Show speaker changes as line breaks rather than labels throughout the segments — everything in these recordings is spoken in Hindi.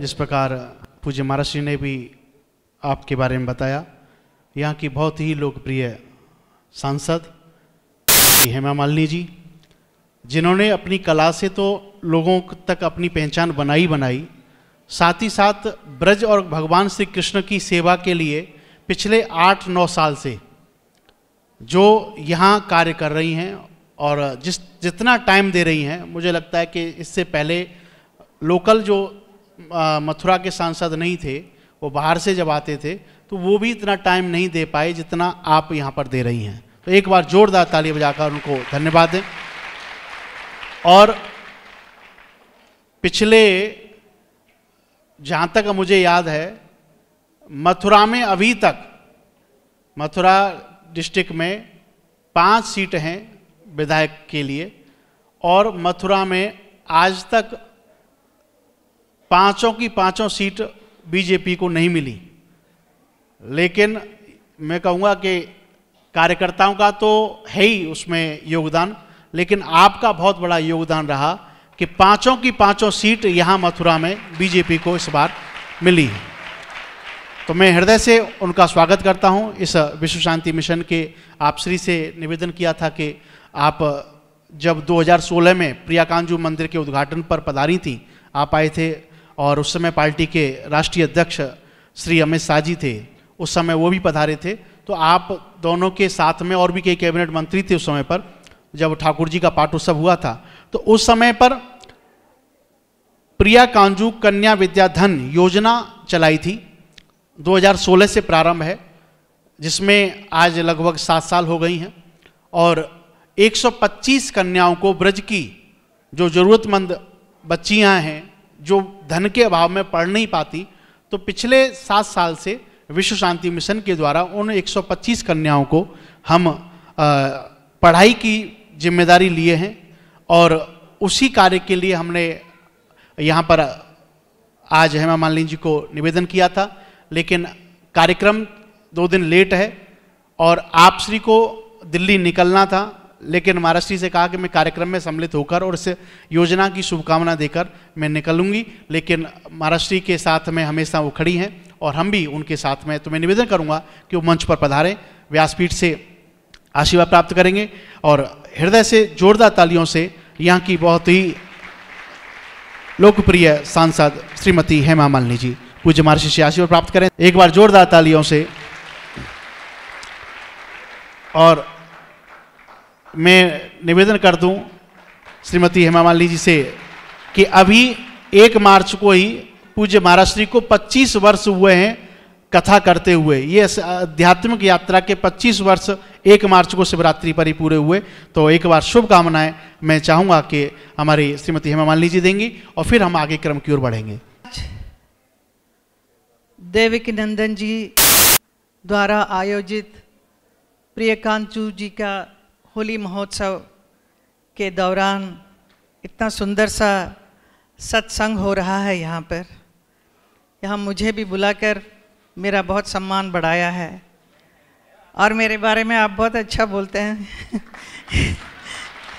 जिस प्रकार पूज्य महाराज जी ने भी आपके बारे में बताया यहाँ की बहुत ही लोकप्रिय सांसद हेमा मालिनी जी जिन्होंने अपनी कला से तो लोगों तक अपनी पहचान बनाई बनाई साथ ही साथ ब्रज और भगवान श्री कृष्ण की सेवा के लिए पिछले आठ नौ साल से जो यहाँ कार्य कर रही हैं और जिस जितना टाइम दे रही हैं मुझे लगता है कि इससे पहले लोकल जो मथुरा के सांसद नहीं थे वो बाहर से जब आते थे तो वो भी इतना टाइम नहीं दे पाए जितना आप यहाँ पर दे रही हैं तो एक बार जोरदार ताली बजाकर उनको धन्यवाद दें और पिछले जहाँ तक मुझे याद है मथुरा में अभी तक मथुरा डिस्ट्रिक्ट में पांच सीट हैं विधायक के लिए और मथुरा में आज तक पांचों की पांचों सीट बीजेपी को नहीं मिली लेकिन मैं कहूँगा कि कार्यकर्ताओं का तो है ही उसमें योगदान लेकिन आपका बहुत बड़ा योगदान रहा कि पांचों की पांचों सीट यहाँ मथुरा में बीजेपी को इस बार मिली है तो मैं हृदय से उनका स्वागत करता हूँ इस विश्व शांति मिशन के आप श्री से निवेदन किया था कि आप जब 2016 में प्रियाकांजू मंदिर के उद्घाटन पर पधारी थी आप आए थे और उस समय पार्टी के राष्ट्रीय अध्यक्ष श्री अमित शाह जी थे उस समय वो भी पधारे थे तो आप दोनों के साथ में और भी कई कैबिनेट मंत्री थे उस समय पर जब ठाकुर जी का पाठ उत्सव हुआ था तो उस समय पर प्रिया कांजू कन्या विद्याधन योजना चलाई थी 2016 से प्रारंभ है जिसमें आज लगभग सात साल हो गई हैं और 125 कन्याओं को ब्रज की जो ज़रूरतमंद बच्चियां हैं जो धन के अभाव में पढ़ नहीं पाती तो पिछले सात साल से विश्व शांति मिशन के द्वारा उन 125 कन्याओं को हम पढ़ाई की जिम्मेदारी लिए हैं और उसी कार्य के लिए हमने यहाँ पर आज हेमा मालिनी जी को निवेदन किया था लेकिन कार्यक्रम दो दिन लेट है और आप श्री को दिल्ली निकलना था लेकिन महाराष्ट्री से कहा कि मैं कार्यक्रम में सम्मिलित होकर और इस योजना की शुभकामना देकर मैं निकलूंगी लेकिन महाराष्ट्री के साथ में हमेशा वो खड़ी हैं और हम भी उनके साथ में तो मैं निवेदन करूंगा कि वो मंच पर पधारें व्यासपीठ से आशीर्वाद प्राप्त करेंगे और हृदय से जोरदार तालियों से यहाँ की बहुत ही लोकप्रिय सांसद श्रीमती हेमा मालिनी जी पूज्य महर्षि से आशीर्वाद प्राप्त करें एक बार जोरदार तालियों से और मैं निवेदन कर दूं श्रीमती हेमा मालिनी जी से कि अभी एक मार्च को ही पूज्य महाराष्ट्री को 25 वर्ष हुए हैं कथा करते हुए ये आध्यात्मिक यात्रा के 25 वर्ष एक मार्च को शिवरात्रि पर ही पूरे हुए तो एक बार शुभकामनाएं मैं चाहूँगा कि हमारी श्रीमती हेमा मालिनी जी देंगी और फिर हम आगे क्रम की ओर बढ़ेंगे
देविक नंदन जी द्वारा आयोजित प्रियकांचू जी का होली महोत्सव के दौरान इतना सुंदर सा सत्संग हो रहा है यहाँ पर यहाँ मुझे भी बुलाकर मेरा बहुत सम्मान बढ़ाया है और मेरे बारे में आप बहुत अच्छा बोलते हैं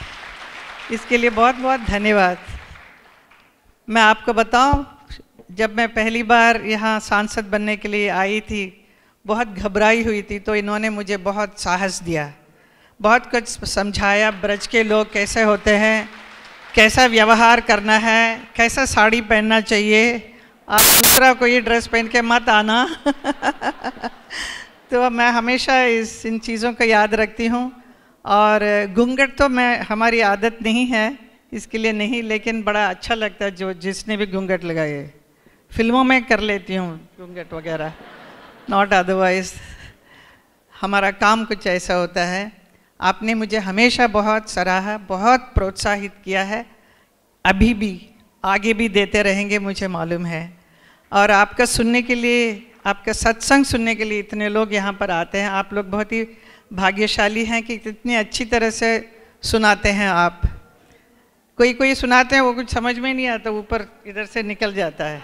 इसके लिए बहुत बहुत धन्यवाद मैं आपको बताऊं जब मैं पहली बार यहाँ सांसद बनने के लिए आई थी बहुत घबराई हुई थी तो इन्होंने मुझे बहुत साहस दिया बहुत कुछ समझाया ब्रज के लोग कैसे होते हैं कैसा व्यवहार करना है कैसा साड़ी पहनना चाहिए आप दूसरा कोई ड्रेस पहन के मत आना तो मैं हमेशा इस इन चीज़ों को याद रखती हूँ और घूंघट तो मैं हमारी आदत नहीं है इसके लिए नहीं लेकिन बड़ा अच्छा लगता है जो जिसने भी घूंघट लगाए फिल्मों में कर लेती हूँ घूंघट वगैरह नॉट अदरवाइज हमारा काम कुछ ऐसा होता है आपने मुझे हमेशा बहुत सराहा बहुत प्रोत्साहित किया है अभी भी आगे भी देते रहेंगे मुझे मालूम है और आपका सुनने के लिए आपका सत्संग सुनने के लिए इतने लोग यहाँ पर आते हैं आप लोग बहुत ही भाग्यशाली हैं कि इतनी अच्छी तरह से सुनाते हैं आप कोई कोई सुनाते हैं वो कुछ समझ में नहीं आता ऊपर इधर से निकल जाता है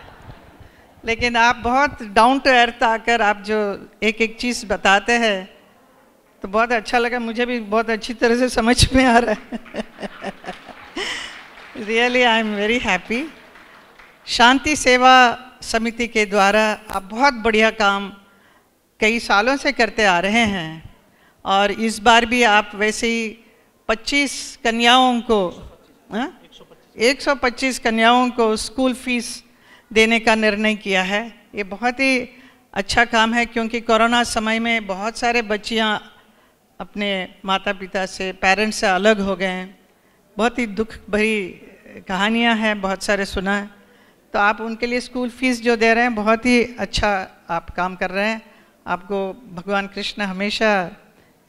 लेकिन आप बहुत डाउन टू अर्थ आकर आप जो एक एक चीज़ बताते हैं तो बहुत अच्छा लगा मुझे भी बहुत अच्छी तरह से समझ में आ रहा है really I am very happy Shanti Seva Samiti के द्वारा आप बहुत बढ़िया काम कई सालों से करते आ रहे हैं और इस बार भी आप वैसे ही 25 कन्याओं को हाँ? सौ 125 कन्याओं को स्कूल फीस देने का निर्णय किया है ये बहुत ही अच्छा काम है क्योंकि कोरोना समय में बहुत सारे बच्चियां अपने माता पिता से पेरेंट्स से अलग हो गए हैं बहुत ही दुख भरी कहानियां हैं बहुत सारे सुना है तो आप उनके लिए स्कूल फीस जो दे रहे हैं बहुत ही अच्छा आप काम कर रहे हैं आपको भगवान कृष्ण हमेशा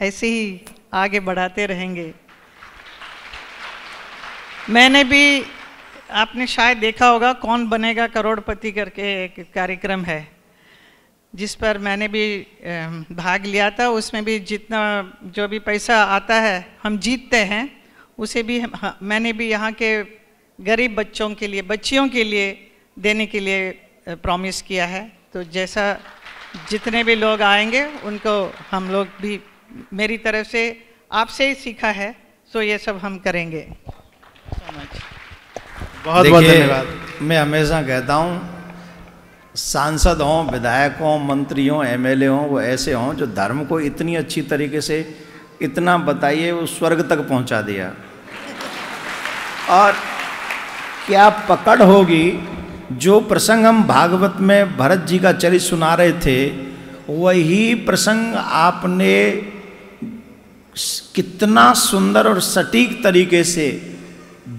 ऐसे ही आगे बढ़ाते रहेंगे मैंने भी आपने शायद देखा होगा कौन बनेगा करोड़पति करके एक कार्यक्रम है जिस पर मैंने भी भाग लिया था उसमें भी जितना जो भी पैसा आता है हम जीतते हैं उसे भी हम, मैंने भी यहाँ के गरीब बच्चों के लिए बच्चियों के लिए देने के लिए प्रॉमिस किया है तो जैसा जितने भी लोग आएंगे उनको हम लोग भी मेरी तरफ से आपसे ही सीखा है सो तो ये सब हम करेंगे
बहुत बहुत धन्यवाद मैं हमेशा कहता हूँ सांसद हों विधायक हों मंत्री हों एम हों वो ऐसे हों जो धर्म को इतनी अच्छी तरीके से इतना बताइए वो स्वर्ग तक पहुंचा दिया और क्या पकड़ होगी जो प्रसंग हम भागवत में भरत जी का चरित सुना रहे थे वही प्रसंग आपने कितना सुंदर और सटीक तरीके से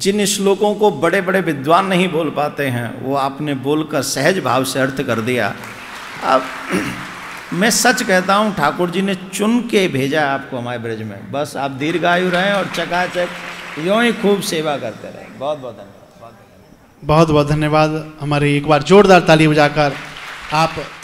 जिन श्लोकों को बड़े बड़े विद्वान नहीं बोल पाते हैं वो आपने बोलकर सहज भाव से अर्थ कर दिया अब मैं सच कहता हूँ ठाकुर जी ने चुन के भेजा आपको हमारे ब्रज में बस आप दीर्घायु रहें और चकाचक यूँ ही खूब सेवा करते रहें बहुत बहुत धन्यवाद
बहुत बहुत धन्यवाद हमारे एक बार जोरदार ताली बजाकर
आप